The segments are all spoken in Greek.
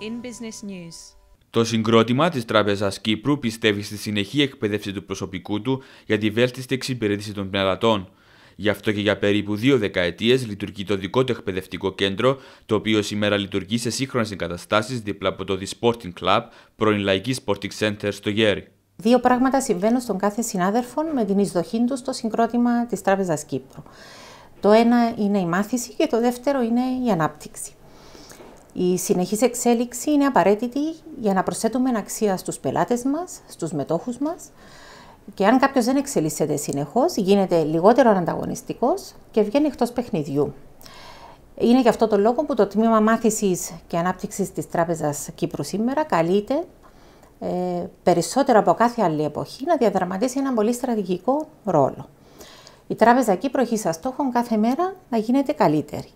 In Business News. Το συγκρότημα της Τράπεζας Κύπρου πιστεύει στη συνεχή εκπαίδευση του προσωπικού του για τη βέλτιστη εξυπηρέτηση των πελατών. Γι' αυτό και για περίπου δύο δεκαετίες λειτουργεί το δικό του εκπαιδευτικό κέντρο, το οποίο σήμερα λειτουργεί σε σύγχρονες εγκαταστάσεις δίπλα από το The Sporting Club, πρώην λαϊκή Sporting Center στο Γέρι. Δύο πράγματα συμβαίνουν στον κάθε συνάδελφο με την εισδοχή του στο συγκρότημα της Τράπεζας Κύπρου. Το ένα είναι η μάθηση και το δεύτερο είναι η ανάπτυξη. Η συνεχής εξέλιξη είναι απαραίτητη για να προσθέτουμε αξία στους πελάτες μας, στους μετόχους μας, και αν κάποιος δεν εξελίσσεται συνεχώς, γίνεται λιγότερο ανταγωνιστικός και βγαίνει εκτός παιχνιδιού. Είναι γι' αυτό το λόγο που το Τμήμα μάθησης και ανάπτυξης της Τράπεζας Κύπρου σήμερα καλείται ε, περισσότερο από κάθε άλλη εποχή να διαδραματίσει έναν πολύ στρατηγικό ρόλο. Η Τράπεζα Κύπρου έχει σαν στόχο κάθε μέρα να γίνεται καλύτερη.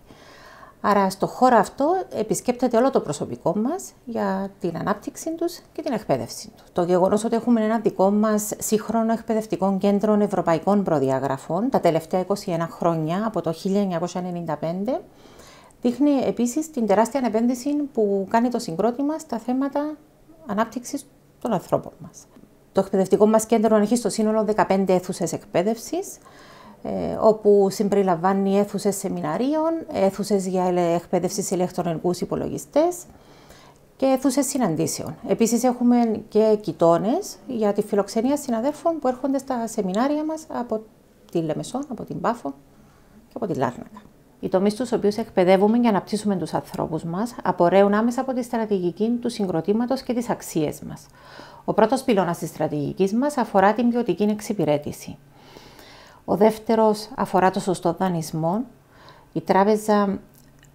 Άρα στο χώρο αυτό επισκέπτεται όλο το προσωπικό μας για την ανάπτυξή τους και την εκπαίδευση τους. Το γεγονός ότι έχουμε ένα δικό μας σύγχρονο εκπαιδευτικό κέντρο ευρωπαϊκών προδιαγραφών τα τελευταία 21 χρόνια από το 1995 δείχνει επίσης την τεράστια ανεπένδυση που κάνει το συγκρότημα στα θέματα ανάπτυξης των ανθρώπων μας. Το εκπαιδευτικό μας κέντρο έχει στο σύνολο 15 αίθουσες εκπαίδευσης, ε, όπου συμπεριλαμβάνει αίθουσες σεμιναρίων, αίθουσες για εκπαίδευση σε ηλεκτρονικούς υπολογιστές και αίθουσες συναντήσεων. Επίσης, έχουμε και κοιτώνες για τη φιλοξενία συναδέλφων που έρχονται στα σεμινάρια μας από τη Λεμεσό, από την Πάφο και από τη Λάρνακα. Οι τομείς του οποίους εκπαιδεύουμε για να πτήσουμε τους ανθρώπους μας απορρέουν άμεσα από τη στρατηγική του συγκροτήματος και τις αξίες μας. Ο πρώτος πυλώνας της στρατηγικής μας αφορά την ποιοτική εξυπηρέτηση. Ο δεύτερος αφορά το σωστό δανεισμό. Η τράπεζα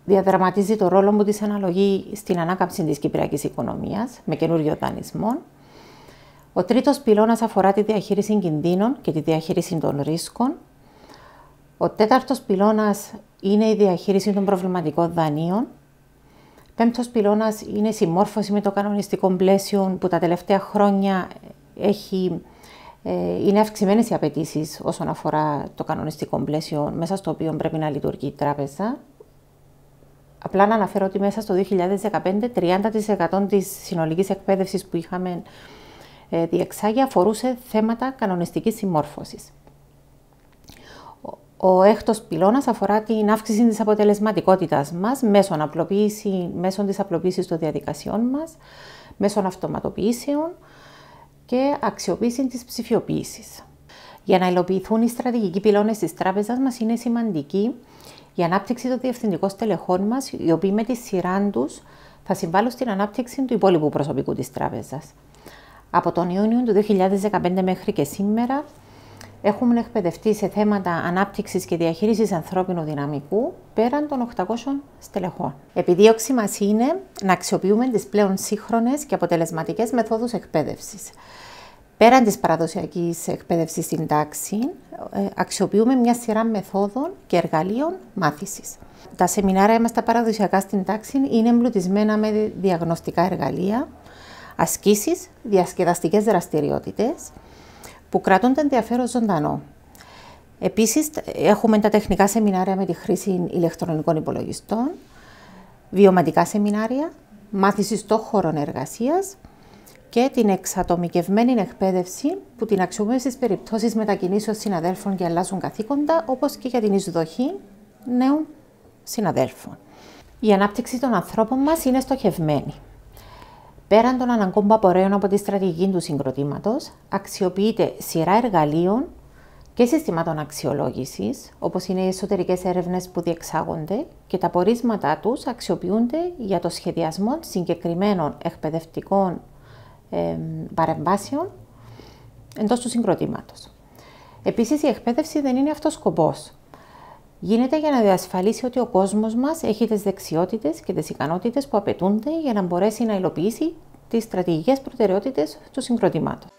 διαδραματίζει το ρόλο μου της αναλογή στην ανάκαμψη της κυπριακής οικονομίας με καινούριο δανεισμό. Ο τρίτος πυλώνας αφορά τη διαχείριση κινδύνων και τη διαχείριση των ρίσκων. Ο τέταρτος πυλώνας είναι η διαχείριση των προβληματικών δανείων. πέμπτος πυλώνας είναι η συμμόρφωση με το κανονιστικό πλαίσιο που τα τελευταία χρόνια έχει ε, είναι αυξημένες οι απαιτήσεις όσον αφορά το κανονιστικό πλαίσιο μέσα στο οποίο πρέπει να λειτουργεί η τράπεζα. Απλά να αναφέρω ότι μέσα στο 2015 30% της συνολικής εκπαίδευσης που είχαμε ε, διεξάγει αφορούσε θέματα κανονιστικής συμμόρφωσης. Ο έκτος πυλώνας αφορά την αύξηση της αποτελεσματικότητας μας, μέσω, μέσω της των διαδικασιών μας, μέσω αυτοματοποιήσεων, και αξιοποίηση της ψηφιοποίηση. Για να υλοποιηθούν οι στρατηγικοί πυλώνες της τράπεζας μας, είναι σημαντική η ανάπτυξη των διευθυντικών στελεχών μας, οι οποίοι με τη σειρά τους θα συμβάλλουν στην ανάπτυξη του υπόλοιπου προσωπικού της τράπεζας. Από τον Ιούνιο του 2015 μέχρι και σήμερα, Έχουμε εκπαιδευτεί σε θέματα ανάπτυξης και διαχείρισης ανθρώπινου δυναμικού πέραν των 800 στελεχών. Επιδίωξή μας είναι να αξιοποιούμε τις πλέον σύγχρονες και αποτελεσματικές μεθόδους εκπαίδευσης. Πέραν της παραδοσιακής εκπαίδευσης στην τάξη, ε, αξιοποιούμε μια σειρά μεθόδων και εργαλείων μάθησης. Τα σεμινάρια μας τα παραδοσιακά στην τάξη είναι εμπλουτισμένα με διαγνωστικά εργαλεία, ασκήσεις, διασκεδαστικές δραστηριότητες που κρατούν το ενδιαφέρον ζωντανό. Επίσης, έχουμε τα τεχνικά σεμινάρια με τη χρήση ηλεκτρονικών υπολογιστών, βιωματικά σεμινάρια, μάθηση χωρών εργασίας και την εξατομικευμένη εκπαίδευση που την αξιοποιούμε στις περιπτώσεις μετακινήσεων συναδέλφων και αλλάζουν καθήκοντα, όπως και για την εισδοχή νέων συναδέλφων. Η ανάπτυξη των ανθρώπων μας είναι στοχευμένη. Πέραν των αναγκών που απορρέουν από τη στρατηγική του συγκροτήματος, αξιοποιείται σειρά εργαλείων και συστημάτων αξιολόγησης, όπως είναι οι εσωτερικές έρευνες που διεξάγονται και τα πορίσματά τους αξιοποιούνται για το σχεδιασμό συγκεκριμένων εκπαιδευτικών ε, παρεμβάσεων εντός του συγκροτήματος. Επίσης, η εκπαίδευση δεν είναι αυτός σκοπός γίνεται για να διασφαλίσει ότι ο κόσμος μας έχει τις δεξιότητες και τις ικανότητες που απαιτούνται για να μπορέσει να υλοποιήσει τις στρατηγικές προτεραιότητες του συγκροτημάτων.